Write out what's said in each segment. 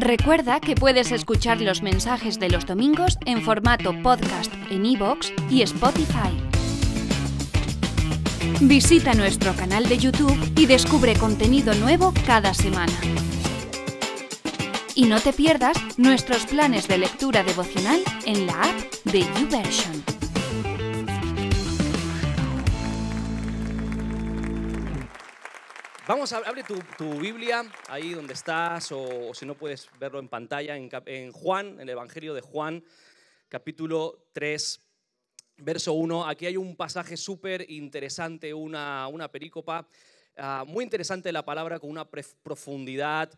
Recuerda que puedes escuchar los mensajes de los domingos en formato podcast en iVoox y Spotify. Visita nuestro canal de YouTube y descubre contenido nuevo cada semana. Y no te pierdas nuestros planes de lectura devocional en la app de YouVersion. Vamos a abre tu, Biblia ahí donde estás o, si no puedes verlo en pantalla, en, Juan, en el Evangelio de Juan, capítulo 3, verso 1. Aquí hay un pasaje súper interesante, una, una perícopa ah, muy interesante la palabra con una profundidad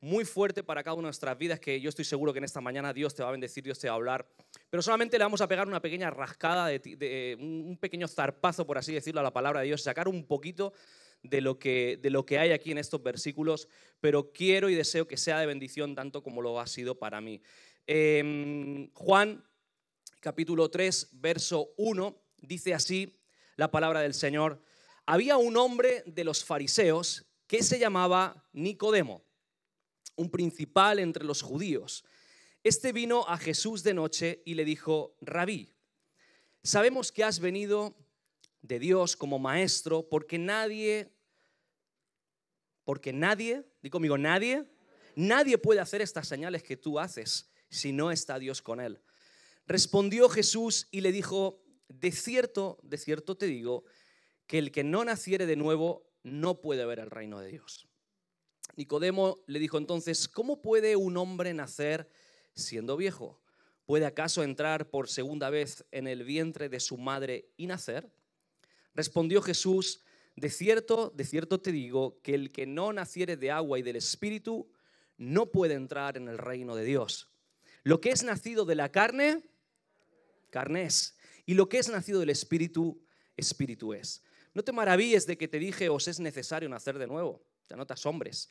muy fuerte para cada una de nuestras vidas que yo estoy seguro que en esta mañana Dios te va a bendecir, Dios te va a hablar. Pero solamente le vamos a pegar una pequeña rascada, de, un pequeño zarpazo, por así decirlo, a la palabra de Dios, sacar un poquito de lo, que, de lo que hay aquí en estos versículos, pero quiero y deseo que sea de bendición tanto como lo ha sido para mí. Em, Juan capítulo 3, verso 1, dice así la palabra del Señor. Había un hombre de los fariseos que se llamaba Nicodemo, un principal entre los judíos. Este vino a Jesús de noche y le dijo, Rabí, sabemos que has venido de Dios como maestro, porque nadie, porque nadie, digo conmigo, nadie, nadie puede hacer estas señales que tú haces si no está Dios con él. Respondió Jesús y le dijo, de cierto, de cierto te digo, que el que no naciere de nuevo no puede ver el reino de Dios. Nicodemo le dijo entonces, ¿cómo puede un hombre nacer siendo viejo? ¿Puede acaso entrar por segunda vez en el vientre de su madre y nacer? Respondió Jesús, de cierto, de cierto te digo, que el que no naciere de agua y del Espíritu no puede entrar en el reino de Dios. Lo que es nacido de la carne, carne es. Y lo que es nacido del Espíritu, Espíritu es. No te maravilles de que te dije, os es necesario nacer de nuevo. Ya notas hombres.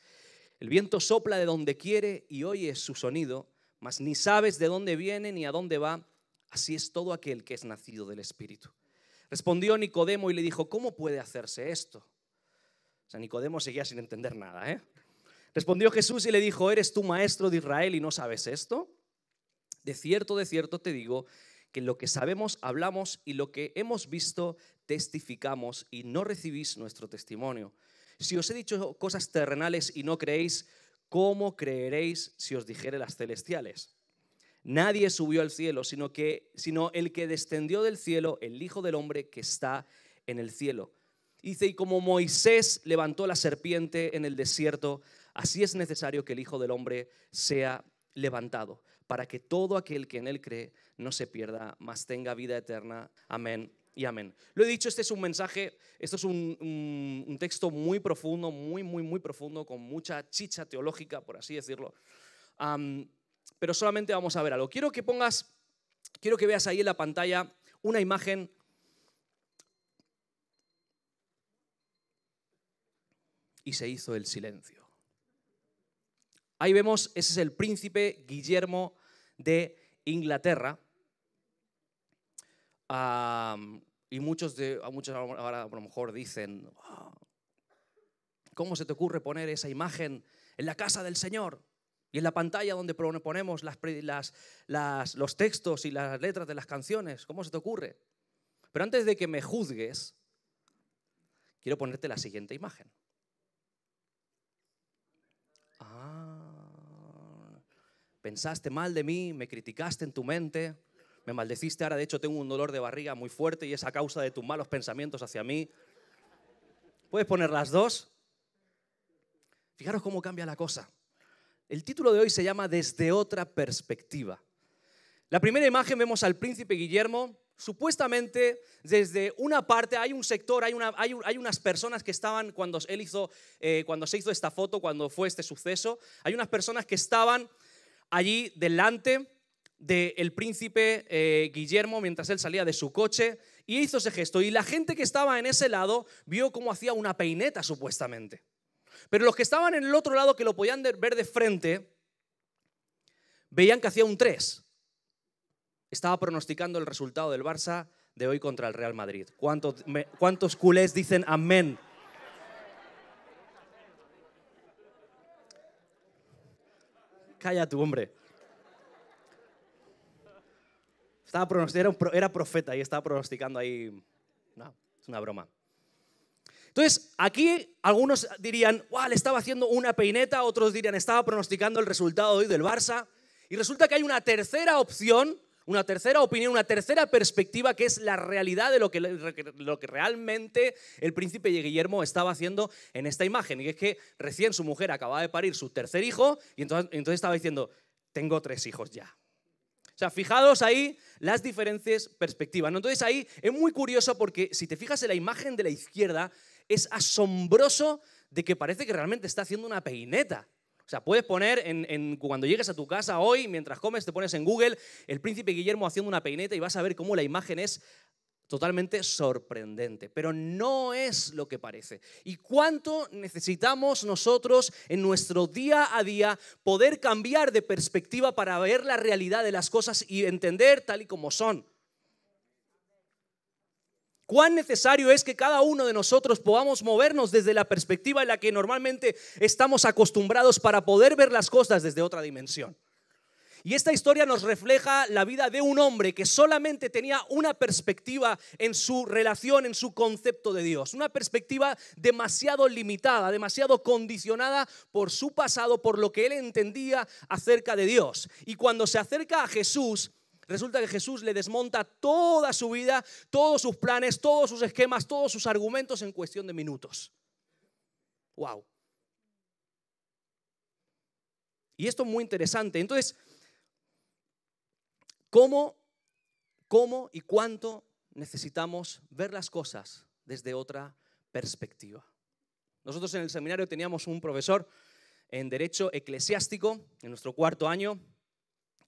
El viento sopla de donde quiere y oyes su sonido, mas ni sabes de dónde viene ni a dónde va. Así es todo aquel que es nacido del Espíritu. Respondió Nicodemo y le dijo, ¿cómo puede hacerse esto? O sea, Nicodemo seguía sin entender nada. ¿eh? Respondió Jesús y le dijo, ¿eres tú maestro de Israel y no sabes esto? De cierto, de cierto te digo que lo que sabemos hablamos y lo que hemos visto testificamos y no recibís nuestro testimonio. Si os he dicho cosas terrenales y no creéis, ¿cómo creeréis si os dijere las celestiales? nadie subió al cielo, sino, que, sino el que descendió del cielo, el Hijo del Hombre que está en el cielo. Dice, y como Moisés levantó la serpiente en el desierto, así es necesario que el Hijo del Hombre sea levantado, para que todo aquel que en él cree no se pierda, mas tenga vida eterna. Amén y amén. Lo he dicho, este es un mensaje, esto es un, texto muy profundo, muy, muy, muy profundo, con mucha chicha teológica, por así decirlo pero solamente vamos a ver algo. Quiero que pongas, quiero que veas ahí en la pantalla una imagen. Y se hizo el silencio. Ahí vemos, ese es el príncipe Guillermo de Inglaterra. y muchos, de, muchos ahora a lo mejor dicen, ¿cómo se te ocurre poner esa imagen en la casa del Señor? Y en la pantalla donde ponemos los textos y las letras de las canciones, ¿cómo se te ocurre? Pero antes de que me juzgues, quiero ponerte la siguiente imagen. Ah, pensaste mal de mí, me criticaste en tu mente, me maldeciste ahora, de hecho tengo un dolor de barriga muy fuerte y es a causa de tus malos pensamientos hacia mí. ¿Puedes poner las dos? Fijaros cómo cambia la cosa. El título de hoy se llama Desde otra perspectiva. La primera imagen vemos al príncipe Guillermo. Supuestamente desde una parte hay un sector, hay, unas personas que estaban cuando, él hizo, eh, cuando se hizo esta foto, cuando fue este suceso, hay unas personas que estaban allí delante del príncipe eh, Guillermo mientras él salía de su coche y hizo ese gesto. Y la gente que estaba en ese lado vio cómo hacía una peineta supuestamente. Pero los que estaban en el otro lado, que lo podían ver de frente, veían que hacía un 3. Estaba pronosticando el resultado del Barça de hoy contra el Real Madrid. ¿Cuántos, culés dicen amén? Calla tu hombre. Estaba era, era profeta y estaba pronosticando ahí. No, es una broma. Entonces, aquí algunos dirían, wow, le estaba haciendo una peineta, otros dirían, estaba pronosticando el resultado hoy del Barça. Y resulta que hay una tercera opción, una tercera opinión, una tercera perspectiva que es la realidad de lo que, lo que realmente el príncipe Guillermo estaba haciendo en esta imagen. Y es que recién su mujer acababa de parir su tercer hijo y entonces, estaba diciendo, tengo tres hijos ya. O sea, fijados ahí las diferentes perspectivas. Entonces ahí es muy curioso porque si te fijas en la imagen de la izquierda, es asombroso de que parece que realmente está haciendo una peineta. O sea, puedes poner en, cuando llegues a tu casa hoy, mientras comes, te pones en Google el príncipe Guillermo haciendo una peineta y vas a ver cómo la imagen es totalmente sorprendente, pero no es lo que parece. ¿Y cuánto necesitamos nosotros en nuestro día a día poder cambiar de perspectiva para ver la realidad de las cosas y entender tal y como son? cuán necesario es que cada uno de nosotros podamos movernos desde la perspectiva en la que normalmente estamos acostumbrados para poder ver las cosas desde otra dimensión. Y esta historia nos refleja la vida de un hombre que solamente tenía una perspectiva en su relación, en su concepto de Dios. Una perspectiva demasiado limitada, demasiado condicionada por su pasado, por lo que él entendía acerca de Dios. Y cuando se acerca a Jesús, Resulta que Jesús le desmonta toda su vida, todos sus planes, todos sus esquemas, todos sus argumentos en cuestión de minutos. Wow. Y esto es muy interesante. Entonces, ¿cómo, cómo y cuánto necesitamos ver las cosas desde otra perspectiva? Nosotros en el seminario teníamos un profesor en Derecho Eclesiástico, en nuestro cuarto año,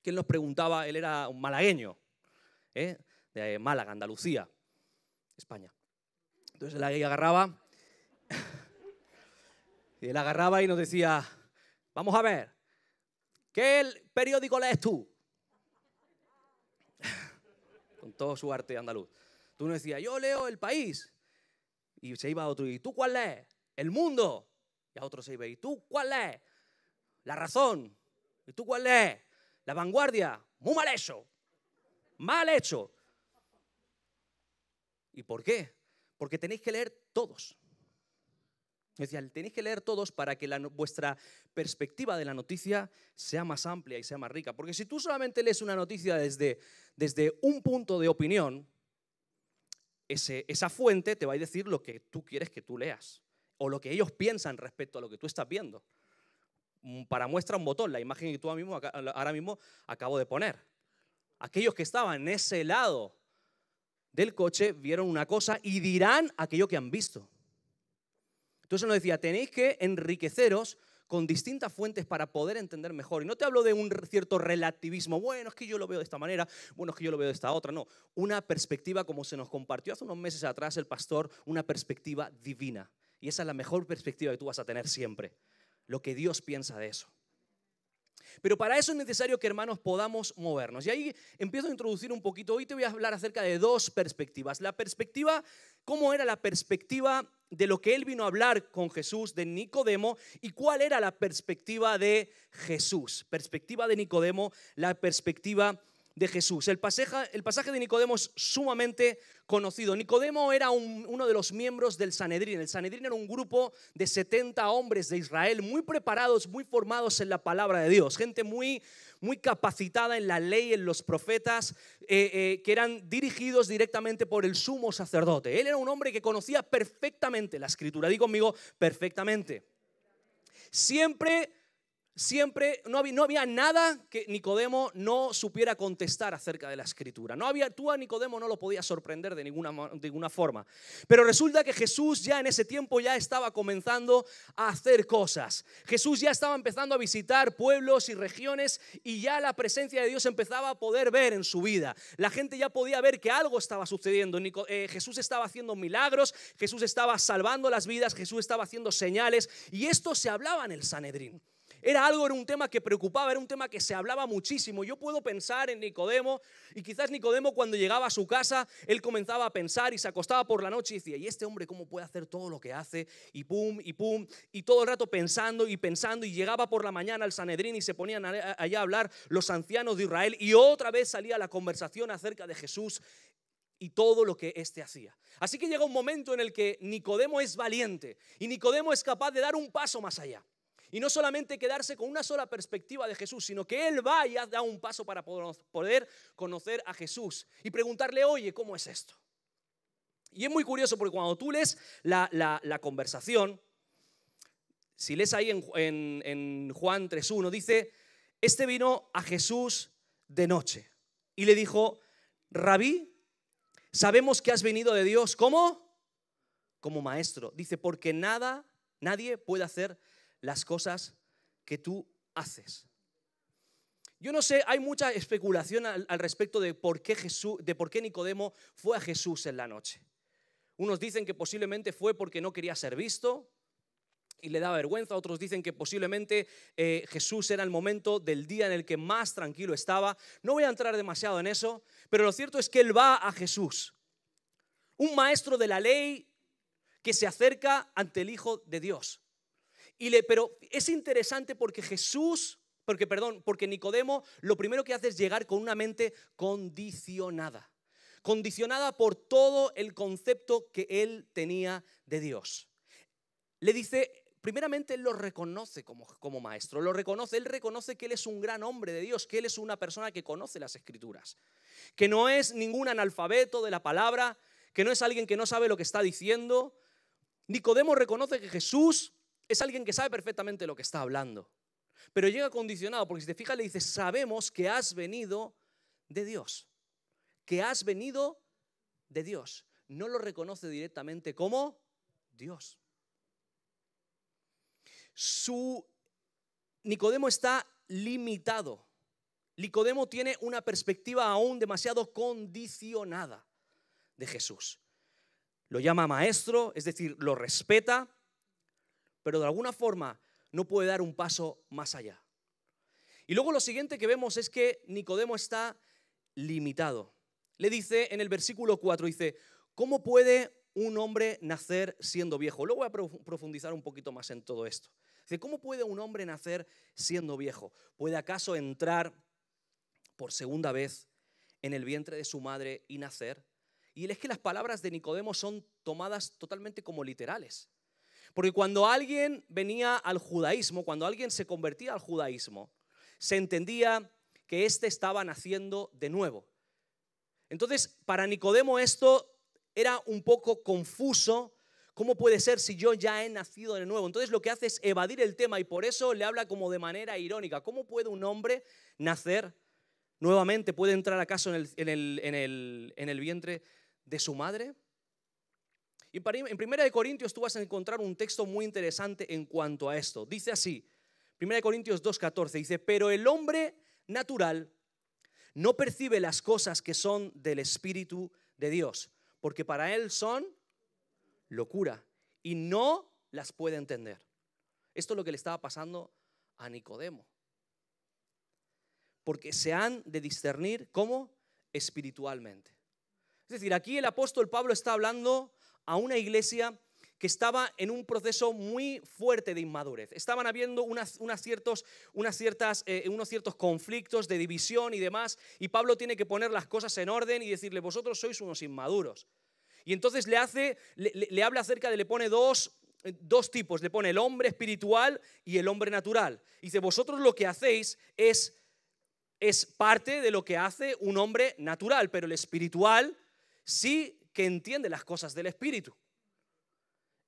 que nos preguntaba, él era un malagueño, ¿eh? de eh, Málaga, Andalucía, España. Entonces él agarraba, y él agarraba y nos decía, vamos a ver, ¿qué periódico lees tú? Con todo su arte andaluz. Tú nos decías, yo leo El País. Y se iba a otro, ¿y tú cuál lees? El Mundo. Y a otro se iba, ¿y tú cuál lees? La Razón. ¿Y tú cuál lees? La vanguardia, muy mal hecho. Mal hecho. ¿Y por qué? Porque tenéis que leer todos. Es tenéis que leer todos para que la, vuestra perspectiva de la noticia sea más amplia y sea más rica. Porque si tú solamente lees una noticia desde, desde un punto de opinión, esa fuente te va a decir lo que tú quieres que tú leas o lo que ellos piensan respecto a lo que tú estás viendo para muestra un botón, la imagen que tú ahora mismo, acabo de poner. Aquellos que estaban en ese lado del coche vieron una cosa y dirán aquello que han visto. Entonces nos decía, tenéis que enriqueceros con distintas fuentes para poder entender mejor. Y no te hablo de un cierto relativismo, bueno, es que yo lo veo de esta manera, bueno, es que yo lo veo de esta otra, no. Una perspectiva, como se nos compartió hace unos meses atrás el pastor, una perspectiva divina. Y esa es la mejor perspectiva que tú vas a tener siempre lo que Dios piensa de eso. Pero para eso es necesario que hermanos podamos movernos. Y ahí empiezo a introducir un poquito. Hoy te voy a hablar acerca de dos perspectivas. La perspectiva, cómo era la perspectiva de lo que él vino a hablar con Jesús, de Nicodemo, y cuál era la perspectiva de Jesús. Perspectiva de Nicodemo, la perspectiva de Jesús. El pasaje, el pasaje de Nicodemo es sumamente conocido. Nicodemo era uno de los miembros del Sanedrín. El Sanedrín era un grupo de 70 hombres de Israel, muy preparados, muy formados en la palabra de Dios, gente muy, muy capacitada en la ley, en los profetas, eh, eh, que eran dirigidos directamente por el sumo sacerdote. Él era un hombre que conocía perfectamente la escritura. digo conmigo, perfectamente. Siempre siempre no había, nada que Nicodemo no supiera contestar acerca de la escritura. No había, tú a Nicodemo no lo podías sorprender de ninguna, forma. Pero resulta que Jesús ya en ese tiempo ya estaba comenzando a hacer cosas. Jesús ya estaba empezando a visitar pueblos y regiones y ya la presencia de Dios empezaba a poder ver en su vida. La gente ya podía ver que algo estaba sucediendo. Eh, Jesús estaba haciendo milagros, Jesús estaba salvando las vidas, Jesús estaba haciendo señales y esto se hablaba en el Sanedrín. Era algo, era un tema que preocupaba, era un tema que se hablaba muchísimo. Yo puedo pensar en Nicodemo y quizás Nicodemo cuando llegaba a su casa, él comenzaba a pensar y se acostaba por la noche y decía, ¿y este hombre cómo puede hacer todo lo que hace? Y pum, y pum, y todo el rato pensando y pensando y llegaba por la mañana al Sanedrín y se ponían allá a hablar los ancianos de Israel y otra vez salía la conversación acerca de Jesús y todo lo que éste hacía. Así que llega un momento en el que Nicodemo es valiente y Nicodemo es capaz de dar un paso más allá. Y no solamente quedarse con una sola perspectiva de Jesús, sino que Él vaya y da un paso para poder conocer a Jesús y preguntarle, oye, ¿cómo es esto? Y es muy curioso porque cuando tú lees la, conversación, si lees ahí en, en, en Juan 3.1, dice, este vino a Jesús de noche y le dijo, rabí, sabemos que has venido de Dios, ¿cómo? Como maestro. Dice, porque nada, nadie puede hacer las cosas que tú haces. Yo no sé, hay mucha especulación al, respecto de por, qué Jesús, de por qué Nicodemo fue a Jesús en la noche. Unos dicen que posiblemente fue porque no quería ser visto, y le daba vergüenza. Otros dicen que posiblemente eh, Jesús era el momento del día en el que más tranquilo estaba. No voy a entrar demasiado en eso, pero lo cierto es que él va a Jesús, un maestro de la ley que se acerca ante el Hijo de Dios pero es interesante porque Jesús, porque perdón, porque Nicodemo lo primero que hace es llegar con una mente condicionada, condicionada por todo el concepto que él tenía de Dios. Le dice, primeramente él lo reconoce como, como, maestro, lo reconoce, él reconoce que él es un gran hombre de Dios, que él es una persona que conoce las escrituras, que no es ningún analfabeto de la palabra, que no es alguien que no sabe lo que está diciendo. Nicodemo reconoce que Jesús es alguien que sabe perfectamente lo que está hablando. Pero llega condicionado, porque si te fijas le dice, sabemos que has venido de Dios. Que has venido de Dios. No lo reconoce directamente como Dios. Su Nicodemo está limitado. Nicodemo tiene una perspectiva aún demasiado condicionada de Jesús. Lo llama maestro, es decir, lo respeta, pero de alguna forma no puede dar un paso más allá. Y luego lo siguiente que vemos es que Nicodemo está limitado. Le dice en el versículo 4, dice, ¿cómo puede un hombre nacer siendo viejo? Luego voy a profundizar un poquito más en todo esto. Dice, ¿cómo puede un hombre nacer siendo viejo? ¿Puede acaso entrar por segunda vez en el vientre de su madre y nacer? Y es que las palabras de Nicodemo son tomadas totalmente como literales. Porque cuando alguien venía al judaísmo, cuando alguien se convertía al judaísmo, se entendía que éste estaba naciendo de nuevo. Entonces, para Nicodemo esto era un poco confuso. ¿Cómo puede ser si yo ya he nacido de nuevo? Entonces lo que hace es evadir el tema y por eso le habla como de manera irónica. ¿Cómo puede un hombre nacer nuevamente? ¿Puede entrar acaso en el, en el vientre de su madre? Y en Primera de Corintios tú vas a encontrar un texto muy interesante en cuanto a esto. Dice así, Primera de Corintios 2.14, dice, pero el hombre natural no percibe las cosas que son del Espíritu de Dios, porque para él son locura y no las puede entender. Esto es lo que le estaba pasando a Nicodemo. Porque se han de discernir cómo espiritualmente. Es decir, aquí el apóstol Pablo está hablando a una iglesia que estaba en un proceso muy fuerte de inmadurez. Estaban habiendo unas, ciertos, unas ciertas, eh, unos ciertos conflictos de división y demás, y Pablo tiene que poner las cosas en orden y decirle, vosotros sois unos inmaduros. Y entonces le hace, le, habla acerca de, le pone dos, eh, dos tipos, le pone el hombre espiritual y el hombre natural. Y dice, vosotros lo que hacéis es, es parte de lo que hace un hombre natural, pero el espiritual sí que entiende las cosas del Espíritu.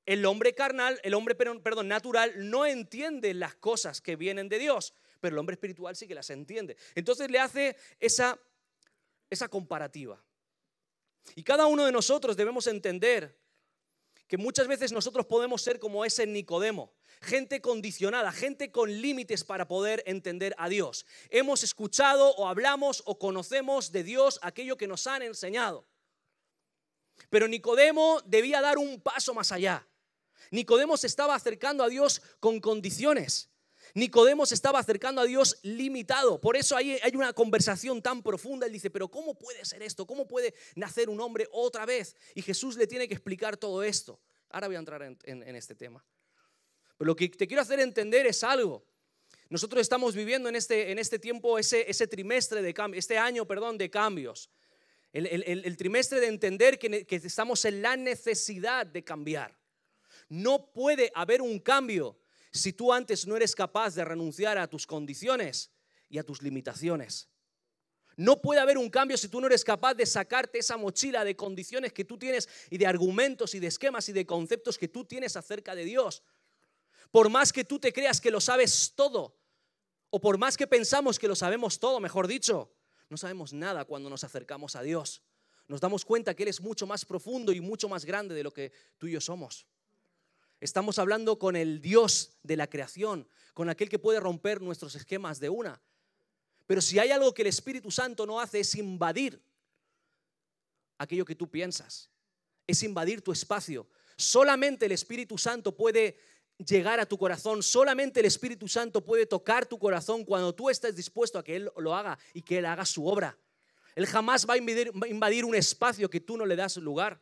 El hombre carnal, el hombre, perdón, natural, no entiende las cosas que vienen de Dios, pero el hombre espiritual sí que las entiende. Entonces le hace esa, esa comparativa. Y cada uno de nosotros debemos entender que muchas veces nosotros podemos ser como ese Nicodemo, gente condicionada, gente con límites para poder entender a Dios. Hemos escuchado o hablamos o conocemos de Dios aquello que nos han enseñado. Pero Nicodemo debía dar un paso más allá. Nicodemo se estaba acercando a Dios con condiciones. Nicodemo se estaba acercando a Dios limitado. Por eso hay una conversación tan profunda. Él dice, pero ¿cómo puede ser esto? ¿Cómo puede nacer un hombre otra vez? Y Jesús le tiene que explicar todo esto. Ahora voy a entrar en, este tema. Pero lo que te quiero hacer entender es algo. Nosotros estamos viviendo en este, este tiempo, ese, ese trimestre de cambio, este año, perdón, de cambios el, trimestre de entender que estamos en la necesidad de cambiar. No puede haber un cambio si tú antes no eres capaz de renunciar a tus condiciones y a tus limitaciones. No puede haber un cambio si tú no eres capaz de sacarte esa mochila de condiciones que tú tienes y de argumentos y de esquemas y de conceptos que tú tienes acerca de Dios. Por más que tú te creas que lo sabes todo, o por más que pensamos que lo sabemos todo, mejor dicho, no sabemos nada cuando nos acercamos a Dios. Nos damos cuenta que Él es mucho más profundo y mucho más grande de lo que tú y yo somos. Estamos hablando con el Dios de la creación, con aquel que puede romper nuestros esquemas de una. Pero si hay algo que el Espíritu Santo no hace es invadir aquello que tú piensas, es invadir tu espacio. Solamente el Espíritu Santo puede llegar a tu corazón. Solamente el Espíritu Santo puede tocar tu corazón cuando tú estás dispuesto a que Él lo haga y que Él haga su obra. Él jamás va a invadir, un espacio que tú no le das lugar.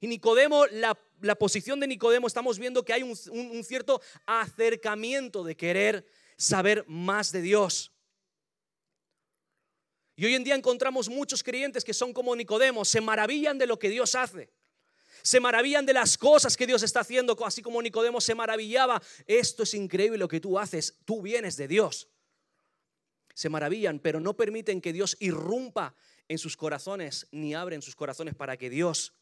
Y Nicodemo, la, posición de Nicodemo, estamos viendo que hay un cierto acercamiento de querer saber más de Dios. Y hoy en día encontramos muchos creyentes que son como Nicodemo, se maravillan de lo que Dios hace se maravillan de las cosas que Dios está haciendo, así como Nicodemo se maravillaba. Esto es increíble lo que tú haces, tú vienes de Dios. Se maravillan, pero no permiten que Dios irrumpa en sus corazones, ni abren sus corazones para que Dios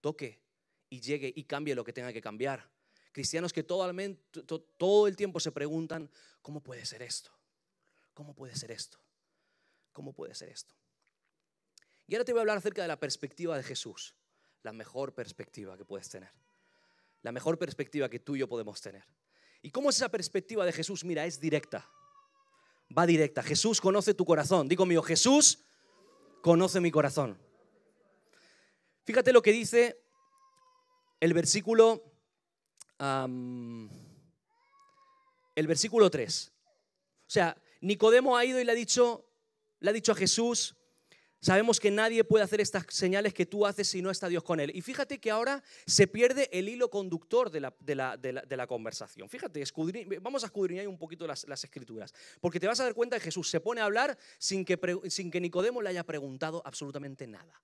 toque y llegue y cambie lo que tenga que cambiar. Cristianos que todo, el tiempo se preguntan, ¿cómo puede ser esto? ¿Cómo puede ser esto? ¿Cómo puede ser esto? Y ahora te voy a hablar acerca de la perspectiva de Jesús la mejor perspectiva que puedes tener. La mejor perspectiva que tú y yo podemos tener. ¿Y cómo es esa perspectiva de Jesús? Mira, es directa. Va directa. Jesús conoce tu corazón. Digo mío, Jesús conoce mi corazón. Fíjate lo que dice el versículo, el versículo 3. O sea, Nicodemo ha ido y le ha dicho, le ha dicho a Jesús, Sabemos que nadie puede hacer estas señales que tú haces si no está Dios con él. Y fíjate que ahora se pierde el hilo conductor de la, conversación. Fíjate, vamos a escudriñar un poquito las, escrituras, porque te vas a dar cuenta que Jesús se pone a hablar sin que, sin que Nicodemo le haya preguntado absolutamente nada.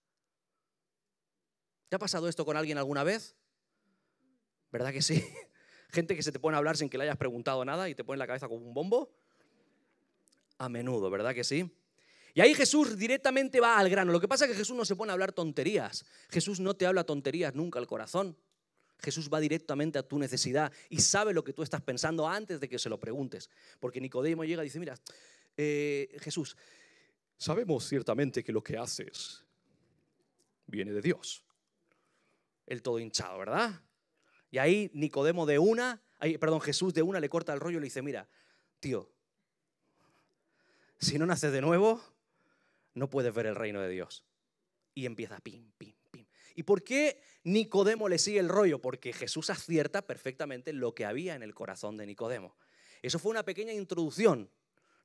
¿Te ha pasado esto con alguien alguna vez? ¿Verdad que sí? Gente que se te pone a hablar sin que le hayas preguntado nada y te pone la cabeza como un bombo. A menudo, ¿verdad que sí? Y ahí Jesús directamente va al grano. Lo que pasa es que Jesús no se pone a hablar tonterías. Jesús no te habla tonterías nunca al corazón. Jesús va directamente a tu necesidad y sabe lo que tú estás pensando antes de que se lo preguntes. Porque Nicodemo llega y dice, mira, eh, Jesús, sabemos ciertamente que lo que haces viene de Dios. El todo hinchado, ¿verdad? Y ahí Nicodemo de una, perdón, Jesús de una le corta el rollo y le dice, mira, tío, si no naces de nuevo, no puedes ver el reino de Dios. Y empieza pim, pim, pim. ¿Y por qué Nicodemo le sigue el rollo? Porque Jesús acierta perfectamente lo que había en el corazón de Nicodemo. Eso fue una pequeña introducción.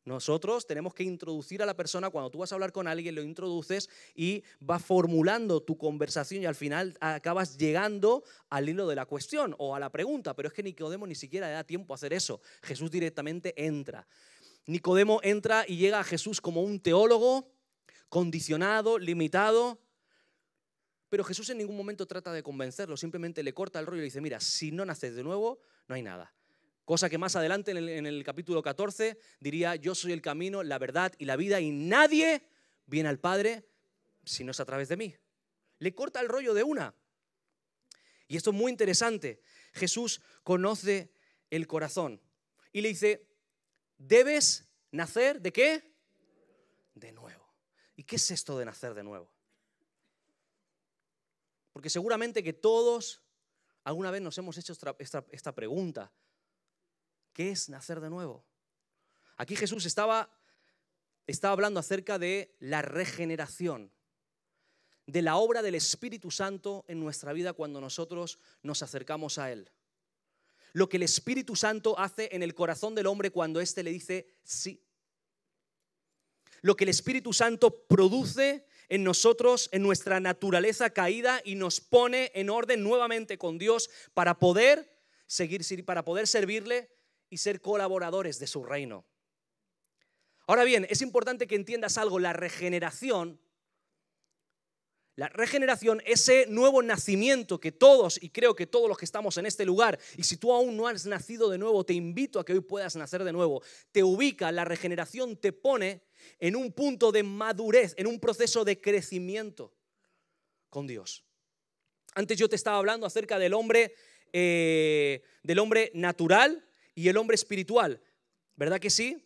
Nosotros tenemos que introducir a la persona, cuando tú vas a hablar con alguien, lo introduces y va formulando tu conversación y al final acabas llegando al hilo de la cuestión o a la pregunta, pero es que Nicodemo ni siquiera le da tiempo a hacer eso. Jesús directamente entra. Nicodemo entra y llega a Jesús como un teólogo, condicionado, limitado. Pero Jesús en ningún momento trata de convencerlo, simplemente le corta el rollo y le dice, mira, si no naces de nuevo, no hay nada. Cosa que más adelante en el, en el capítulo 14 diría, yo soy el camino, la verdad y la vida y nadie viene al Padre si no es a través de mí. Le corta el rollo de una. Y esto es muy interesante. Jesús conoce el corazón y le dice, debes nacer de qué? De nuevo. ¿Y qué es esto de nacer de nuevo? Porque seguramente que todos alguna vez nos hemos hecho esta, pregunta. ¿Qué es nacer de nuevo? Aquí Jesús estaba, estaba hablando acerca de la regeneración, de la obra del Espíritu Santo en nuestra vida cuando nosotros nos acercamos a Él. Lo que el Espíritu Santo hace en el corazón del hombre cuando éste le dice sí lo que el Espíritu Santo produce en nosotros, en nuestra naturaleza caída y nos pone en orden nuevamente con Dios para poder seguir, para poder servirle y ser colaboradores de su reino. Ahora bien, es importante que entiendas algo, la regeneración la regeneración, ese nuevo nacimiento que todos, y creo que todos los que estamos en este lugar, y si tú aún no has nacido de nuevo, te invito a que hoy puedas nacer de nuevo, te ubica, la regeneración te pone en un punto de madurez, en un proceso de crecimiento con Dios. Antes yo te estaba hablando acerca del hombre, eh, del hombre natural y el hombre espiritual, ¿verdad que sí?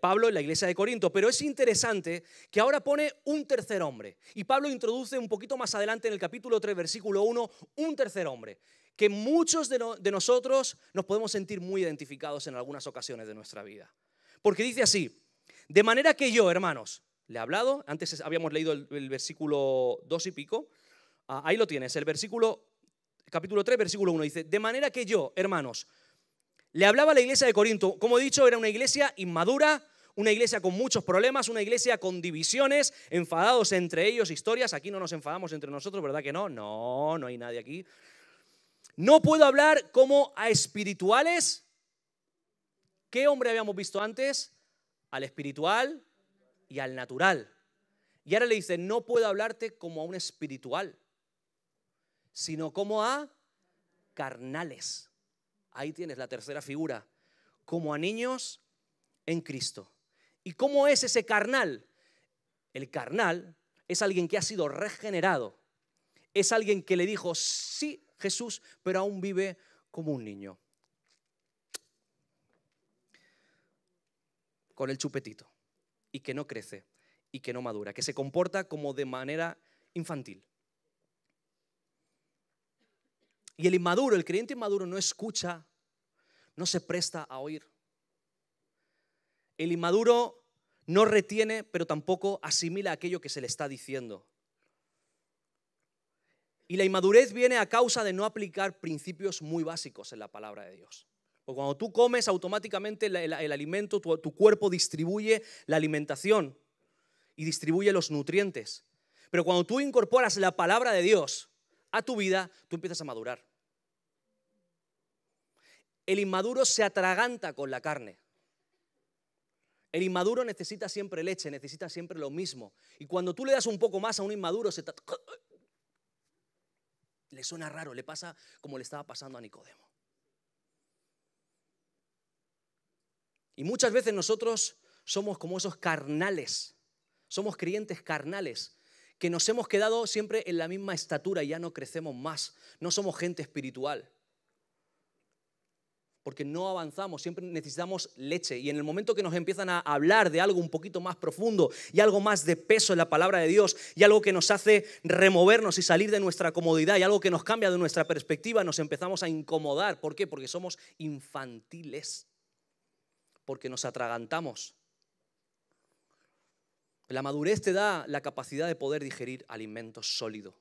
Pablo en la iglesia de Corinto. Pero es interesante que ahora pone un tercer hombre. Y Pablo introduce un poquito más adelante en el capítulo 3, versículo 1, un tercer hombre, que muchos de, nosotros nos podemos sentir muy identificados en algunas ocasiones de nuestra vida. Porque dice así, de manera que yo, hermanos, le he hablado, antes habíamos leído el, versículo 2 y pico, ah, ahí lo tienes, el versículo, capítulo 3, versículo 1, dice, de manera que yo, hermanos, le hablaba a la iglesia de Corinto. Como he dicho, era una iglesia inmadura, una iglesia con muchos problemas, una iglesia con divisiones, enfadados entre ellos, historias. Aquí no nos enfadamos entre nosotros, ¿verdad que no? No, no hay nadie aquí. No puedo hablar como a espirituales. ¿Qué hombre habíamos visto antes? Al espiritual y al natural. Y ahora le dice, no puedo hablarte como a un espiritual, sino como a carnales. Ahí tienes la tercera figura, como a niños en Cristo. ¿Y cómo es ese carnal? El carnal es alguien que ha sido regenerado. Es alguien que le dijo, sí, Jesús, pero aún vive como un niño. Con el chupetito. Y que no crece y que no madura. Que se comporta como de manera infantil. Y el inmaduro, el creyente inmaduro no escucha, no se presta a oír. El inmaduro no retiene, pero tampoco asimila aquello que se le está diciendo. Y la inmadurez viene a causa de no aplicar principios muy básicos en la palabra de Dios. Porque cuando tú comes, automáticamente el, alimento, tu cuerpo distribuye la alimentación y distribuye los nutrientes. Pero cuando tú incorporas la palabra de Dios, a tu vida, tú empiezas a madurar. El inmaduro se atraganta con la carne. El inmaduro necesita siempre leche, necesita siempre lo mismo. Y cuando tú le das un poco más a un inmaduro, se le suena raro, le pasa como le estaba pasando a Nicodemo. Y muchas veces nosotros somos como esos carnales, somos creyentes carnales que nos hemos quedado siempre en la misma estatura y ya no crecemos más, no somos gente espiritual. Porque no avanzamos, siempre necesitamos leche. Y en el momento que nos empiezan a hablar de algo un poquito más profundo y algo más de peso en la palabra de Dios y algo que nos hace removernos y salir de nuestra comodidad y algo que nos cambia de nuestra perspectiva, nos empezamos a incomodar. ¿Por qué? Porque somos infantiles. Porque nos atragantamos la madurez te da la capacidad de poder digerir alimentos sólidos.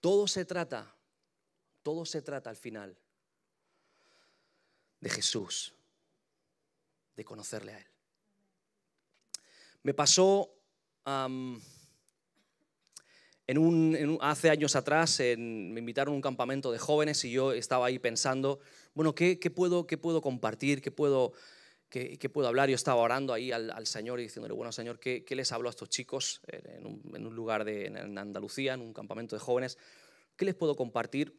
Todo se trata, todo se trata al final de Jesús, de conocerle a Él. Me pasó hace años atrás, me invitaron a un campamento de jóvenes y yo estaba ahí pensando bueno, ¿qué, puedo, puedo compartir? ¿Qué puedo, puedo hablar? Yo estaba orando ahí al, Señor y diciéndole, bueno, Señor, ¿qué, les hablo a estos chicos en un, lugar de, en Andalucía, en un campamento de jóvenes? ¿Qué les puedo compartir?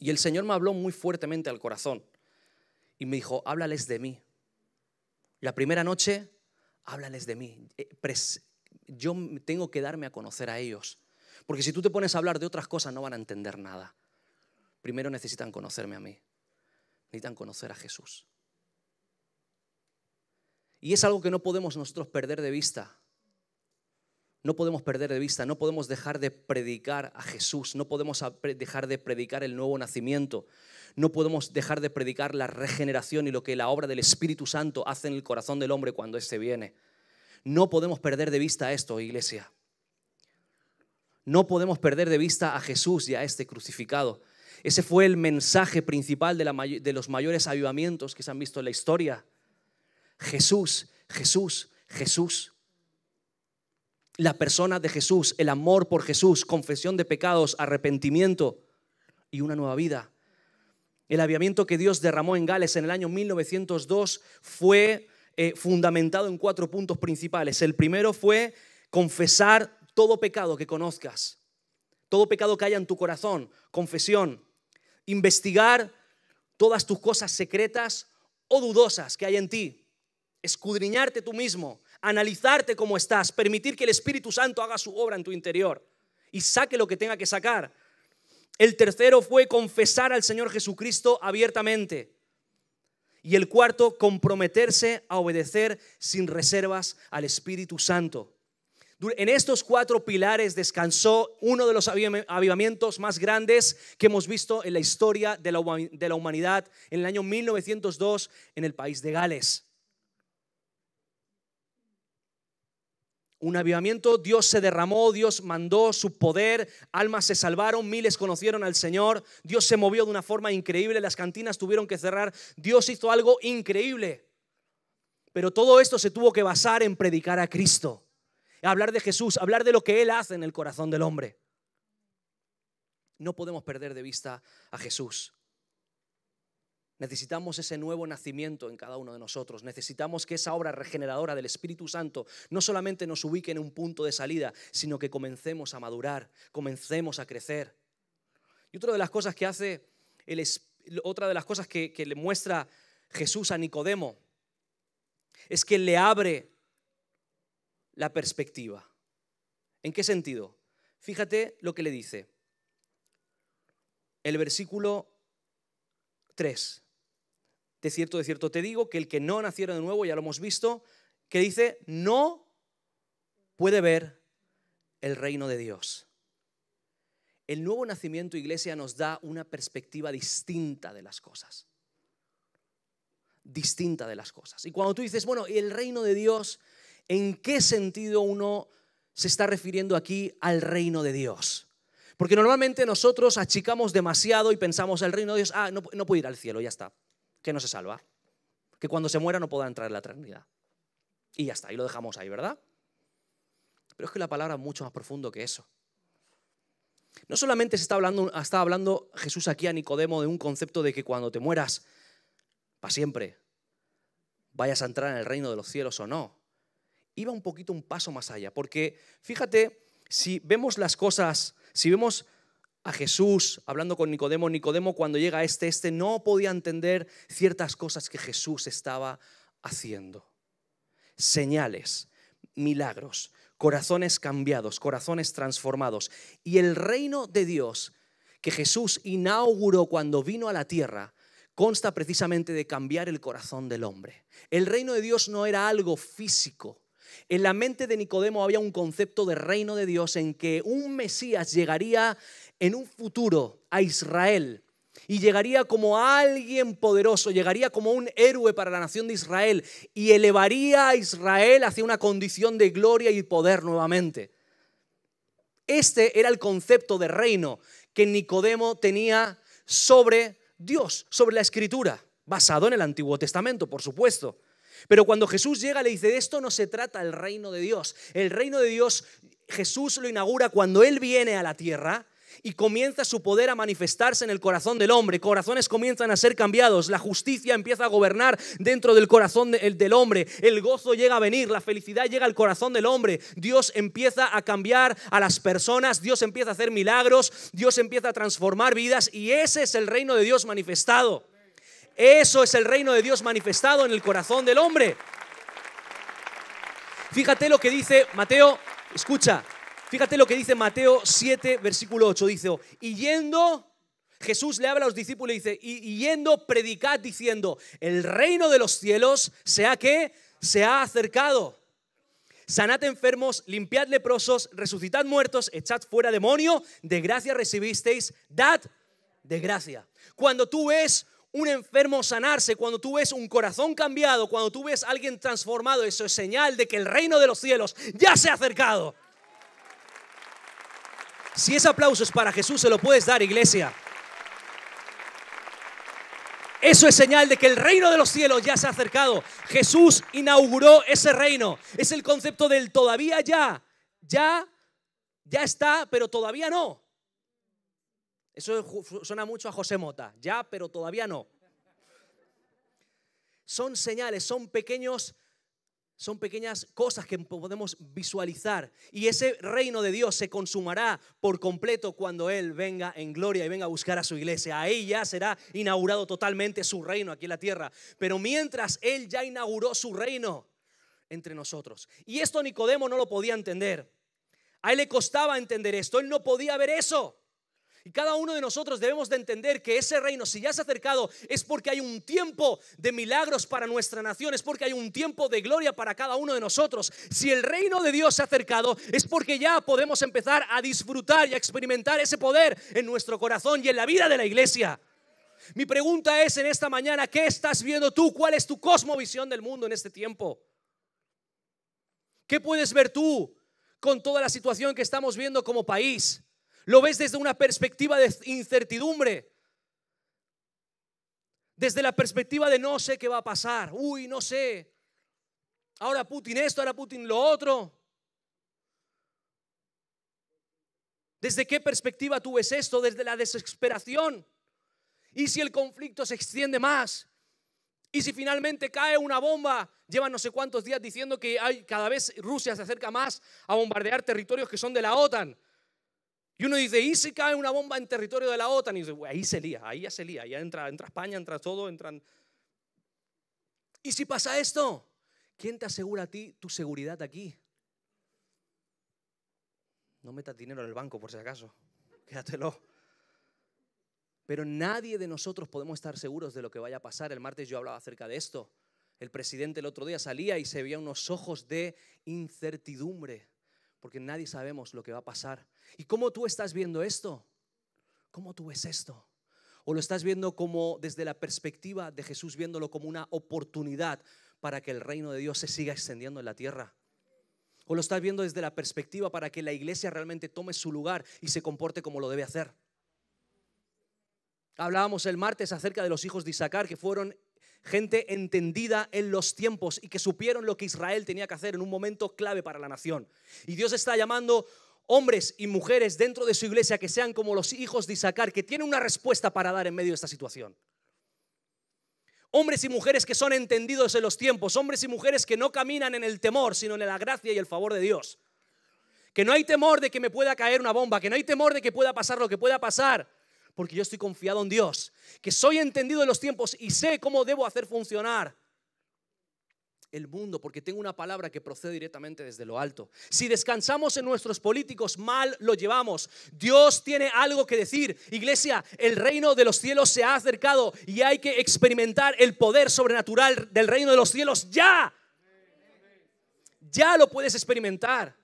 Y el Señor me habló muy fuertemente al corazón y me dijo, háblales de mí. La primera noche, háblales de mí. Eh, yo tengo que darme a conocer a ellos. Porque si tú te pones a hablar de otras cosas, no van a entender nada. Primero necesitan conocerme a mí necesitan conocer a Jesús. Y es algo que no podemos nosotros perder de vista. No podemos perder de vista, no podemos dejar de predicar a Jesús, no podemos dejar de predicar el nuevo nacimiento, no podemos dejar de predicar la regeneración y lo que la obra del Espíritu Santo hace en el corazón del hombre cuando éste viene. No podemos perder de vista esto, iglesia. No podemos perder de vista a Jesús y a este crucificado. Ese fue el mensaje principal de, los mayores avivamientos que se han visto en la historia. Jesús, Jesús, Jesús. La persona de Jesús, el amor por Jesús, confesión de pecados, arrepentimiento y una nueva vida. El avivamiento que Dios derramó en Gales en el año 1902 fue eh, fundamentado en cuatro puntos principales. El primero fue confesar todo pecado que conozcas, todo pecado que haya en tu corazón, confesión investigar todas tus cosas secretas o dudosas que hay en ti, escudriñarte tú mismo, analizarte cómo estás, permitir que el Espíritu Santo haga su obra en tu interior y saque lo que tenga que sacar. El tercero fue confesar al Señor Jesucristo abiertamente. Y el cuarto, comprometerse a obedecer sin reservas al Espíritu Santo. En estos cuatro pilares descansó uno de los avivamientos más grandes que hemos visto en la historia de la humanidad en el año 1902 en el país de Gales. un avivamiento, Dios se derramó, Dios mandó su poder, almas se salvaron, miles conocieron al Señor, Dios se movió de una forma increíble, las cantinas tuvieron que cerrar, Dios hizo algo increíble. Pero todo esto se tuvo que basar en predicar a Cristo hablar de Jesús, hablar de lo que Él hace en el corazón del hombre. No podemos perder de vista a Jesús. Necesitamos ese nuevo nacimiento en cada uno de nosotros. Necesitamos que esa obra regeneradora del Espíritu Santo no solamente nos ubique en un punto de salida, sino que comencemos a madurar, comencemos a crecer. Y otra de las cosas que hace, otra de las cosas que le muestra Jesús a Nicodemo es que le abre la perspectiva. ¿En qué sentido? Fíjate lo que le dice. El versículo 3. De cierto, de cierto te digo que el que no naciera de nuevo, ya lo hemos visto, que dice, no puede ver el reino de Dios. El nuevo nacimiento, iglesia, nos da una perspectiva distinta de las cosas. Distinta de las cosas. Y cuando tú dices, bueno, el reino de Dios, en qué sentido uno se está refiriendo aquí al reino de Dios. Porque normalmente nosotros achicamos demasiado y pensamos, el reino de Dios, ah, no, puede ir al cielo, ya está, que no se salva, que cuando se muera no pueda entrar en la eternidad. Y ya está, y lo dejamos ahí, ¿verdad? Pero es que la palabra es mucho más profundo que eso. No solamente se está hablando, está hablando Jesús aquí a Nicodemo de un concepto de que cuando te mueras, para siempre, vayas a entrar en el reino de los cielos o no iba un poquito un paso más allá, porque fíjate, si vemos las cosas, si vemos a Jesús hablando con Nicodemo, Nicodemo cuando llega a este, este no podía entender ciertas cosas que Jesús estaba haciendo. Señales, milagros, corazones cambiados, corazones transformados. Y el reino de Dios que Jesús inauguró cuando vino a la tierra consta precisamente de cambiar el corazón del hombre. El reino de Dios no era algo físico, en la mente de Nicodemo había un concepto de reino de Dios en que un Mesías llegaría en un futuro a Israel y llegaría como alguien poderoso, llegaría como un héroe para la nación de Israel y elevaría a Israel hacia una condición de gloria y poder nuevamente. Este era el concepto de reino que Nicodemo tenía sobre Dios, sobre la escritura, basado en el Antiguo Testamento, por supuesto. Pero cuando Jesús llega le dice, de esto no se trata el reino de Dios. El reino de Dios Jesús lo inaugura cuando Él viene a la tierra y comienza su poder a manifestarse en el corazón del hombre. Corazones comienzan a ser cambiados, la justicia empieza a gobernar dentro del corazón del hombre, el gozo llega a venir, la felicidad llega al corazón del hombre. Dios empieza a cambiar a las personas, Dios empieza a hacer milagros, Dios empieza a transformar vidas y ese es el reino de Dios manifestado. Eso es el reino de Dios manifestado en el corazón del hombre. Fíjate lo que dice Mateo, escucha, fíjate lo que dice Mateo 7, versículo 8. Dice, y yendo, Jesús le habla a los discípulos y dice, y yendo, predicad diciendo, el reino de los cielos sea que se ha acercado. Sanad enfermos, limpiad leprosos, resucitad muertos, echad fuera demonio, de gracia recibisteis, dad de gracia. Cuando tú ves un enfermo sanarse, cuando tú ves un corazón cambiado, cuando tú ves a alguien transformado, eso es señal de que el reino de los cielos ya se ha acercado. Si ese aplauso es para Jesús, se lo puedes dar, iglesia. Eso es señal de que el reino de los cielos ya se ha acercado. Jesús inauguró ese reino. Es el concepto del todavía ya. Ya, ya está, pero todavía no. Eso suena mucho a José Mota, ya, pero todavía no. Son señales, son pequeños son pequeñas cosas que podemos visualizar. Y ese reino de Dios se consumará por completo cuando Él venga en gloria y venga a buscar a su iglesia. Ahí ya será inaugurado totalmente su reino aquí en la tierra. Pero mientras Él ya inauguró su reino entre nosotros. Y esto Nicodemo no lo podía entender. A él le costaba entender esto. Él no podía ver eso. Y cada uno de nosotros debemos de entender que ese reino, si ya se ha acercado, es porque hay un tiempo de milagros para nuestra nación, es porque hay un tiempo de gloria para cada uno de nosotros. Si el reino de Dios se ha acercado, es porque ya podemos empezar a disfrutar y a experimentar ese poder en nuestro corazón y en la vida de la iglesia. Mi pregunta es en esta mañana, ¿qué estás viendo tú? ¿Cuál es tu cosmovisión del mundo en este tiempo? ¿Qué puedes ver tú con toda la situación que estamos viendo como país? Lo ves desde una perspectiva de incertidumbre. Desde la perspectiva de no sé qué va a pasar. Uy, no sé. Ahora Putin esto, ahora Putin lo otro. ¿Desde qué perspectiva tú ves esto? Desde la desesperación. ¿Y si el conflicto se extiende más? ¿Y si finalmente cae una bomba? Llevan no sé cuántos días diciendo que hay, cada vez Rusia se acerca más a bombardear territorios que son de la OTAN. Y uno dice, ¿y si cae una bomba en territorio de la OTAN? Y dice, ahí se lía, ahí ya se lía, ya entra, entra España, entra todo, entran... ¿Y si pasa esto? ¿Quién te asegura a ti tu seguridad aquí? No metas dinero en el banco por si acaso, quédatelo. Pero nadie de nosotros podemos estar seguros de lo que vaya a pasar. El martes yo hablaba acerca de esto. El presidente el otro día salía y se veía unos ojos de incertidumbre porque nadie sabemos lo que va a pasar. ¿Y cómo tú estás viendo esto? ¿Cómo tú ves esto? ¿O lo estás viendo como desde la perspectiva de Jesús, viéndolo como una oportunidad para que el reino de Dios se siga extendiendo en la tierra? ¿O lo estás viendo desde la perspectiva para que la iglesia realmente tome su lugar y se comporte como lo debe hacer? Hablábamos el martes acerca de los hijos de Isaacar que fueron gente entendida en los tiempos y que supieron lo que Israel tenía que hacer en un momento clave para la nación. Y Dios está llamando hombres y mujeres dentro de su iglesia que sean como los hijos de Isaacar, que tienen una respuesta para dar en medio de esta situación. Hombres y mujeres que son entendidos en los tiempos, hombres y mujeres que no caminan en el temor, sino en la gracia y el favor de Dios. Que no hay temor de que me pueda caer una bomba, que no hay temor de que pueda pasar lo que pueda pasar, porque yo estoy confiado en Dios, que soy entendido en los tiempos y sé cómo debo hacer funcionar el mundo, porque tengo una palabra que procede directamente desde lo alto. Si descansamos en nuestros políticos, mal lo llevamos. Dios tiene algo que decir. Iglesia, el reino de los cielos se ha acercado y hay que experimentar el poder sobrenatural del reino de los cielos ya. Ya lo puedes experimentar.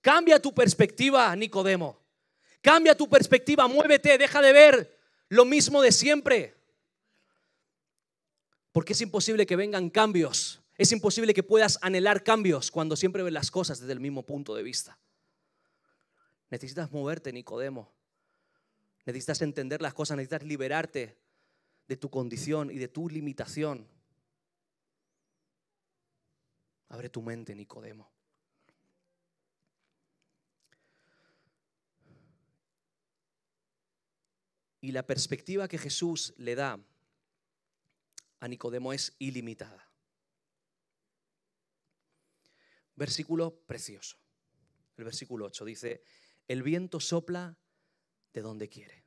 Cambia tu perspectiva, Nicodemo. Cambia tu perspectiva, muévete, deja de ver lo mismo de siempre. Porque es imposible que vengan cambios. Es imposible que puedas anhelar cambios cuando siempre ves las cosas desde el mismo punto de vista. Necesitas moverte, Nicodemo. Necesitas entender las cosas, necesitas liberarte de tu condición y de tu limitación. Abre tu mente, Nicodemo. Y la perspectiva que Jesús le da a Nicodemo es ilimitada. Versículo precioso. El versículo 8 dice, el viento sopla de donde quiere.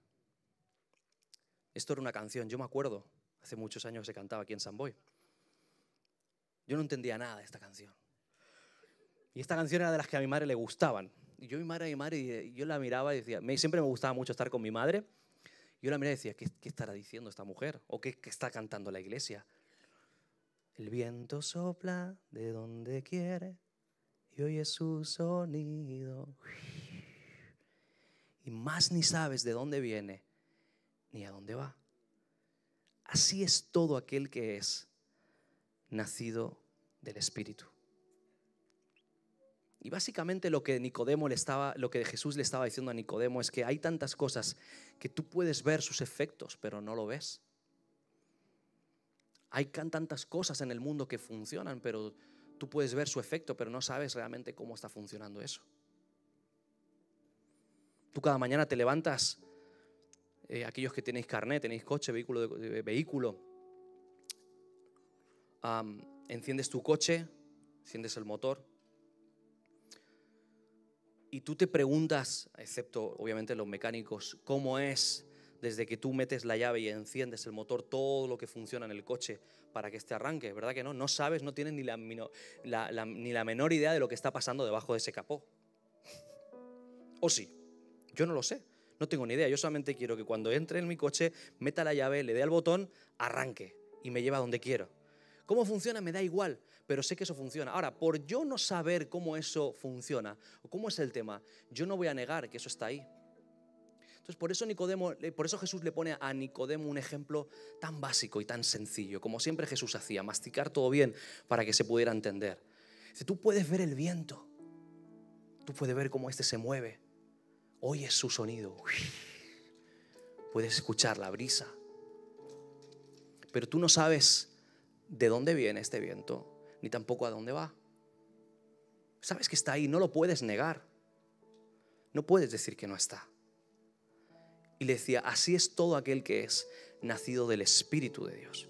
Esto era una canción, yo me acuerdo, hace muchos años se cantaba aquí en San Boy. Yo no entendía nada de esta canción. Y esta canción era de las que a mi madre le gustaban. Y yo mi madre, mi madre, yo la miraba y decía, siempre me gustaba mucho estar con mi madre yo la miré decía, ¿qué, estará diciendo esta mujer? ¿O qué está cantando la iglesia? El viento sopla de donde quiere y oye su sonido. Y más ni sabes de dónde viene ni a dónde va. Así es todo aquel que es nacido del Espíritu. Y básicamente lo que Nicodemo le estaba, lo que Jesús le estaba diciendo a Nicodemo es que hay tantas cosas que tú puedes ver sus efectos, pero no lo ves. Hay tantas cosas en el mundo que funcionan, pero tú puedes ver su efecto, pero no sabes realmente cómo está funcionando eso. Tú cada mañana te levantas, eh, aquellos que tenéis carnet, tenéis coche, vehículo, vehículo enciendes tu coche, enciendes el motor, y tú te preguntas, excepto obviamente los mecánicos, cómo es desde que tú metes la llave y enciendes el motor, todo lo que funciona en el coche para que este arranque, ¿verdad que no? No sabes, no tienes ni la, menor idea de lo que está pasando debajo de ese capó. ¿O sí? Yo no lo sé, no tengo ni idea. Yo solamente quiero que cuando entre en mi coche, meta la llave, le dé al botón, arranque y me lleva donde quiero. ¿Cómo funciona? Me da igual pero sé que eso funciona. Ahora, por yo no saber cómo eso funciona o cómo es el tema, yo no voy a negar que eso está ahí. Entonces, por eso, Nicodemo, eh, por eso Jesús le pone a Nicodemo un ejemplo tan básico y tan sencillo, como siempre Jesús hacía, masticar todo bien para que se pudiera entender. Dice, tú puedes ver el viento, tú puedes ver cómo este se mueve, oyes su sonido, puedes escuchar la brisa, pero tú no sabes de dónde viene este viento, ni tampoco a dónde va. Sabes que está ahí, no lo puedes negar. No puedes decir que no está. Y le decía, así es todo aquel que es nacido del Espíritu de Dios.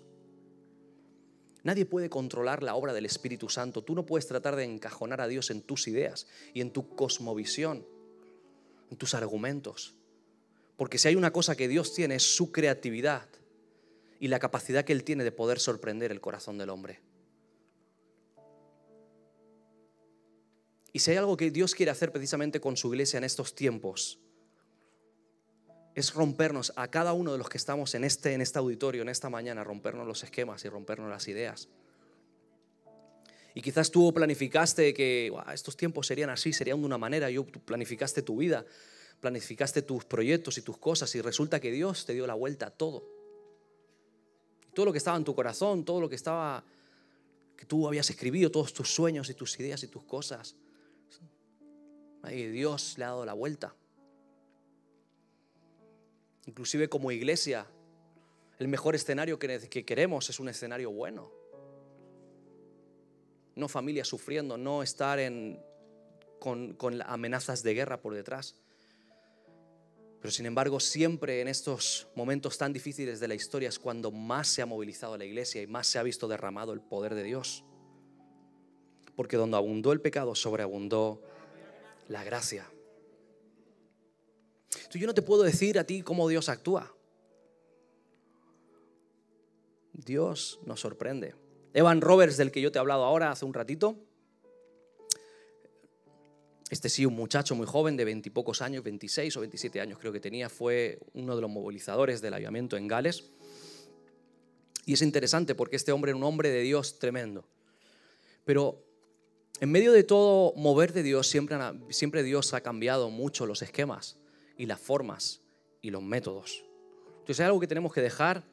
Nadie puede controlar la obra del Espíritu Santo. Tú no puedes tratar de encajonar a Dios en tus ideas y en tu cosmovisión, en tus argumentos. Porque si hay una cosa que Dios tiene es su creatividad y la capacidad que Él tiene de poder sorprender el corazón del hombre. Y si hay algo que Dios quiere hacer precisamente con su iglesia en estos tiempos, es rompernos a cada uno de los que estamos en este, en este auditorio, en esta mañana, rompernos los esquemas y rompernos las ideas. Y quizás tú planificaste que estos tiempos serían así, serían de una manera, yo planificaste tu vida, planificaste tus proyectos y tus cosas y resulta que Dios te dio la vuelta a todo. Todo lo que estaba en tu corazón, todo lo que estaba que tú habías escribido, todos tus sueños y tus ideas y tus cosas. Y Dios le ha dado la vuelta. Inclusive como iglesia, el mejor escenario que queremos es un escenario bueno. No familia sufriendo, no estar en, con, con amenazas de guerra por detrás. Pero sin embargo, siempre en estos momentos tan difíciles de la historia es cuando más se ha movilizado la iglesia y más se ha visto derramado el poder de Dios. Porque donde abundó el pecado, sobreabundó la gracia. yo no te puedo decir a ti cómo Dios actúa. Dios nos sorprende. Evan Roberts, del que yo te he hablado ahora hace un ratito, este sí, un muchacho muy joven de veintipocos años, 26 o 27 años creo que tenía, fue uno de los movilizadores del ayuntamiento en Gales. Y es interesante porque este hombre era un hombre de Dios tremendo. Pero en medio de todo mover de Dios, siempre, siempre Dios ha cambiado mucho los esquemas y las formas y los métodos. Entonces algo que tenemos que dejar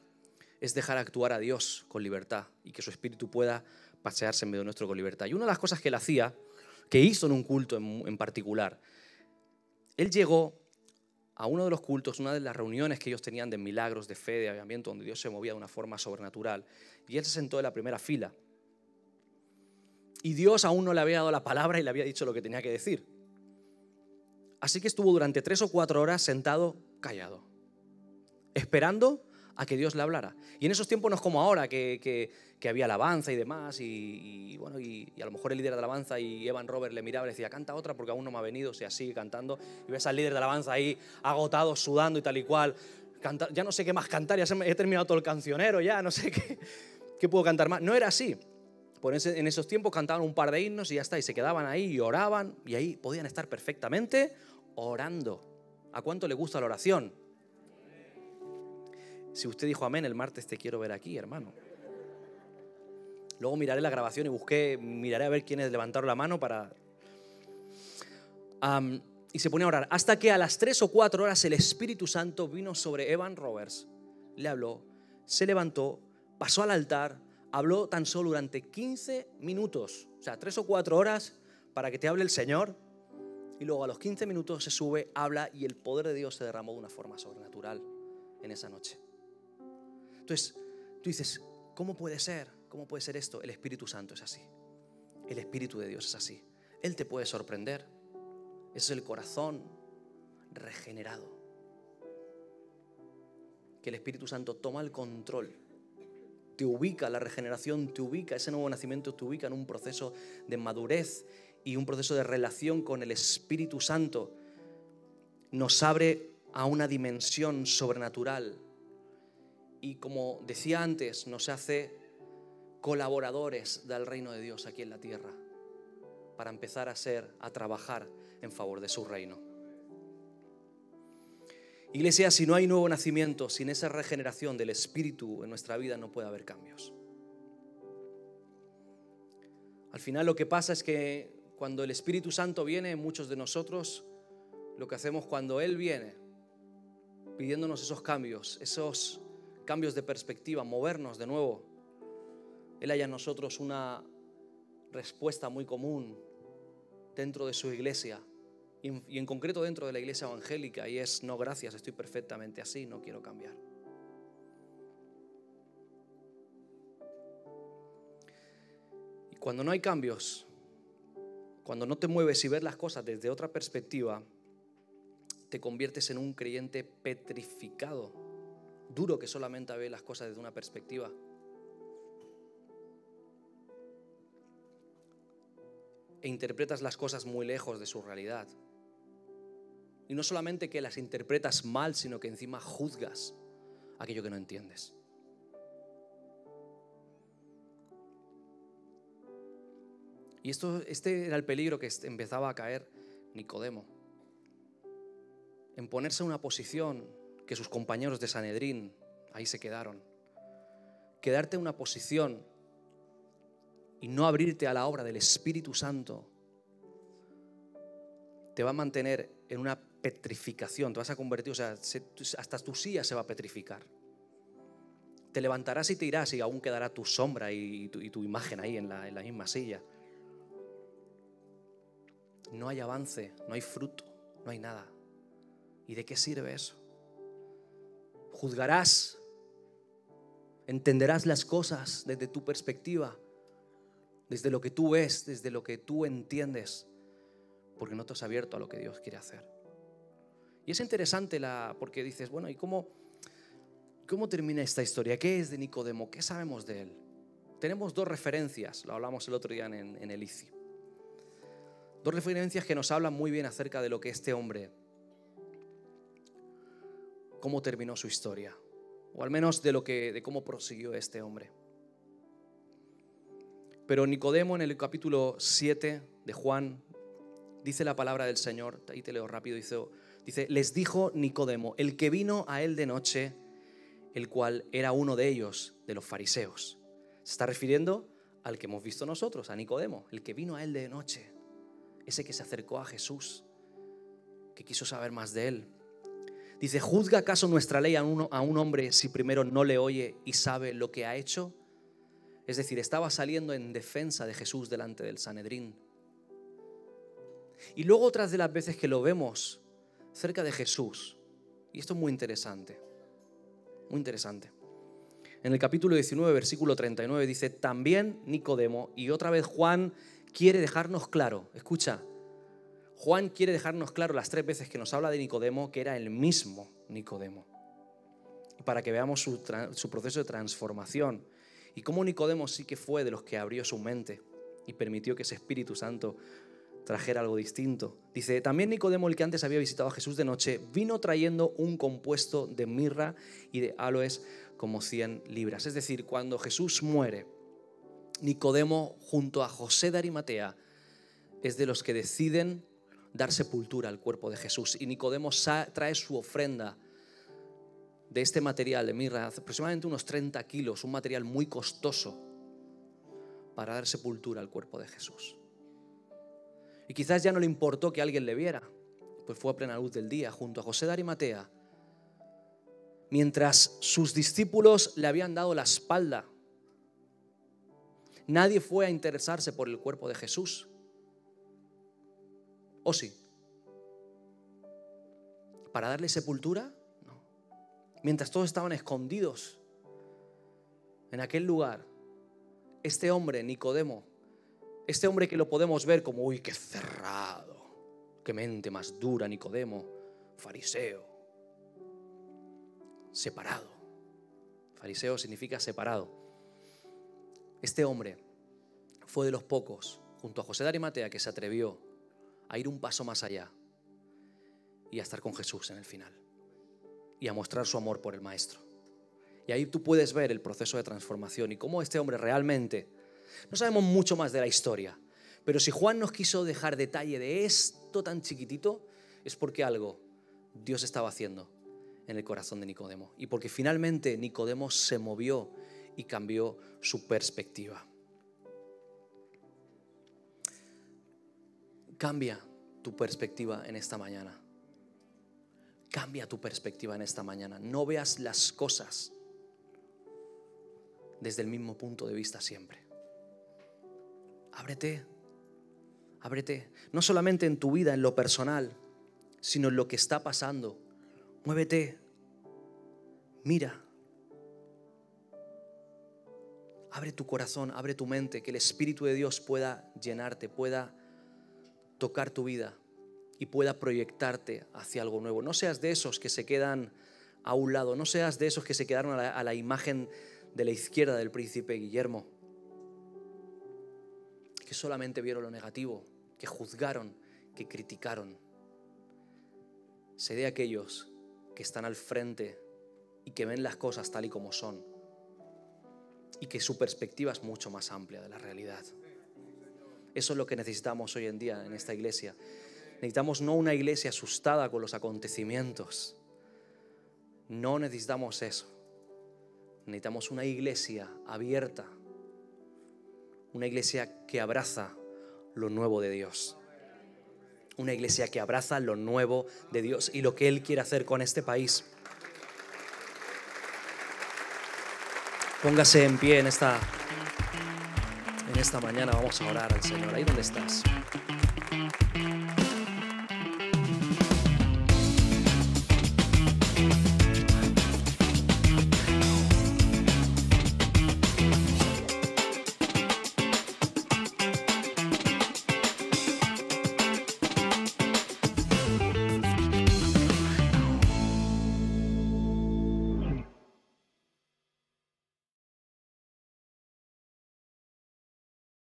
es dejar actuar a Dios con libertad y que su espíritu pueda pasearse en medio nuestro con libertad. Y una de las cosas que él hacía, que hizo en un culto en, en particular, él llegó a uno de los cultos, una de las reuniones que ellos tenían de milagros, de fe, de avivamiento, donde Dios se movía de una forma sobrenatural, y él se sentó en la primera fila y Dios aún no le había dado la palabra y le había dicho lo que tenía que decir. Así que estuvo durante tres o cuatro horas sentado callado, esperando a que Dios le hablara. Y en esos tiempos no es como ahora, que, que, había alabanza y demás, y, bueno, y, a lo mejor el líder de alabanza y Evan Robert le miraba y le decía, canta otra porque aún no me ha venido, o sea, sigue cantando, y ves al líder de alabanza ahí agotado, sudando y tal y cual, ya no sé qué más cantar, ya he terminado todo el cancionero, ya no sé qué, qué puedo cantar más. No era así, en esos tiempos cantaban un par de himnos y ya está, y se quedaban ahí y oraban, y ahí podían estar perfectamente orando. ¿A cuánto le gusta la oración? Si usted dijo amén, el martes te quiero ver aquí, hermano. Luego miraré la grabación y busqué, miraré a ver quiénes levantaron la mano para... y se pone a orar. Hasta que a las tres o cuatro horas el Espíritu Santo vino sobre Evan Roberts, le habló, se levantó, pasó al altar, habló tan solo durante 15 minutos, o sea, 3 o 4 horas para que te hable el Señor. Y luego a los 15 minutos se sube, habla y el poder de Dios se derramó de una forma sobrenatural en esa noche. Entonces, tú dices, ¿cómo puede ser? ¿Cómo puede ser esto? El Espíritu Santo es así. El Espíritu de Dios es así. Él te puede sorprender. Es el corazón regenerado. Que el Espíritu Santo toma el control te ubica, la regeneración te ubica, ese nuevo nacimiento te ubica en un proceso de madurez y un proceso de relación con el Espíritu Santo. Nos abre a una dimensión sobrenatural y como decía antes, nos hace colaboradores del reino de Dios aquí en la tierra para empezar a ser, a trabajar en favor de su reino. Iglesia, si no hay nuevo nacimiento, sin esa regeneración del Espíritu en nuestra vida no puede haber cambios. Al final lo que pasa es que cuando el Espíritu Santo viene, muchos de nosotros, lo que hacemos cuando Él viene, pidiéndonos esos cambios, esos cambios de perspectiva, movernos de nuevo, Él haya en nosotros una respuesta muy común dentro de su iglesia y en, concreto dentro de la iglesia evangélica, y es, no, gracias, estoy perfectamente así, no quiero cambiar. Y cuando no hay cambios, cuando no te mueves y ves las cosas desde otra perspectiva, te conviertes en un creyente petrificado, duro que solamente ve las cosas desde una perspectiva. E interpretas las cosas muy lejos de su realidad. Y no solamente que las interpretas mal, sino que encima juzgas aquello que no entiendes. Y esto, este era el peligro que empezaba a caer Nicodemo, en ponerse en una posición que sus compañeros de Sanedrín ahí se quedaron. Quedarte en una posición y no abrirte a la obra del Espíritu Santo te va a mantener en una petrificación, te vas a convertir, o sea, hasta tu silla se va a petrificar. Te levantarás y te irás y aún quedará tu sombra y, tu, imagen ahí en la, en la misma silla. No hay avance, no hay fruto, no hay nada. ¿Y de qué sirve eso? Juzgarás, entenderás las cosas desde tu perspectiva, desde lo que tú ves, desde lo que tú entiendes, porque no te has abierto a lo que Dios quiere hacer. Y es interesante la, porque dices, bueno, ¿y cómo, cómo termina esta historia? ¿Qué es de Nicodemo? ¿Qué sabemos de él? Tenemos dos referencias, lo hablamos el otro día en, en el ICI. Dos referencias que nos hablan muy bien acerca de lo que este hombre, cómo terminó su historia, o al menos de, lo que, de cómo prosiguió este hombre. Pero Nicodemo en el capítulo 7 de Juan dice la palabra del Señor, ahí te leo rápido, dice, Dice, les dijo Nicodemo, el que vino a él de noche, el cual era uno de ellos, de los fariseos. Se está refiriendo al que hemos visto nosotros, a Nicodemo, el que vino a él de noche, ese que se acercó a Jesús, que quiso saber más de él. Dice, ¿juzga acaso nuestra ley a, uno, a un hombre si primero no le oye y sabe lo que ha hecho? Es decir, estaba saliendo en defensa de Jesús delante del Sanedrín. Y luego otras de las veces que lo vemos, cerca de Jesús. Y esto es muy interesante, muy interesante. En el capítulo 19, versículo 39 dice, también Nicodemo, y otra vez Juan quiere dejarnos claro, escucha, Juan quiere dejarnos claro las tres veces que nos habla de Nicodemo que era el mismo Nicodemo, para que veamos su, su proceso de transformación y cómo Nicodemo sí que fue de los que abrió su mente y permitió que ese Espíritu Santo trajera algo distinto. Dice, también Nicodemo, el que antes había visitado a Jesús de noche, vino trayendo un compuesto de mirra y de aloes como 100 libras. Es decir, cuando Jesús muere, Nicodemo junto a José de Arimatea es de los que deciden dar sepultura al cuerpo de Jesús. Y Nicodemo trae su ofrenda de este material de mirra, aproximadamente unos 30 kilos, un material muy costoso para dar sepultura al cuerpo de Jesús. Y quizás ya no le importó que alguien le viera, pues fue a plena luz del día junto a José de Arimatea. Mientras sus discípulos le habían dado la espalda, nadie fue a interesarse por el cuerpo de Jesús. ¿O sí? ¿Para darle sepultura? No. Mientras todos estaban escondidos en aquel lugar, este hombre, Nicodemo, este hombre que lo podemos ver como, uy, qué cerrado, qué mente más dura, Nicodemo, fariseo, separado. Fariseo significa separado. Este hombre fue de los pocos, junto a José de Arimatea, que se atrevió a ir un paso más allá y a estar con Jesús en el final y a mostrar su amor por el Maestro. Y ahí tú puedes ver el proceso de transformación y cómo este hombre realmente no sabemos mucho más de la historia, pero si Juan nos quiso dejar detalle de esto tan chiquitito, es porque algo Dios estaba haciendo en el corazón de Nicodemo y porque finalmente Nicodemo se movió y cambió su perspectiva. Cambia tu perspectiva en esta mañana. Cambia tu perspectiva en esta mañana. No veas las cosas desde el mismo punto de vista siempre ábrete, ábrete, no solamente en tu vida, en lo personal, sino en lo que está pasando. Muévete, mira, abre tu corazón, abre tu mente, que el Espíritu de Dios pueda llenarte, pueda tocar tu vida y pueda proyectarte hacia algo nuevo. No seas de esos que se quedan a un lado, no seas de esos que se quedaron a la, a la imagen de la izquierda del príncipe Guillermo que solamente vieron lo negativo, que juzgaron, que criticaron. Sé de aquellos que están al frente y que ven las cosas tal y como son y que su perspectiva es mucho más amplia de la realidad. Eso es lo que necesitamos hoy en día en esta iglesia. Necesitamos no una iglesia asustada con los acontecimientos. No necesitamos eso. Necesitamos una iglesia abierta una iglesia que abraza lo nuevo de Dios. Una iglesia que abraza lo nuevo de Dios y lo que Él quiere hacer con este país. Póngase en pie en esta, en esta mañana. Vamos a orar al Señor. Ahí donde estás.